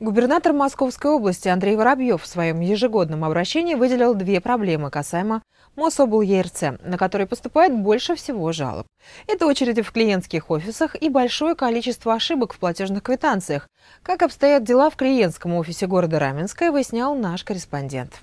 Губернатор Московской области Андрей Воробьев в своем ежегодном обращении выделил две проблемы касаемо Мособл ЕРЦ, на которые поступает больше всего жалоб. Это очереди в клиентских офисах и большое количество ошибок в платежных квитанциях. Как обстоят дела в клиентском офисе города Раменское, выяснял наш корреспондент.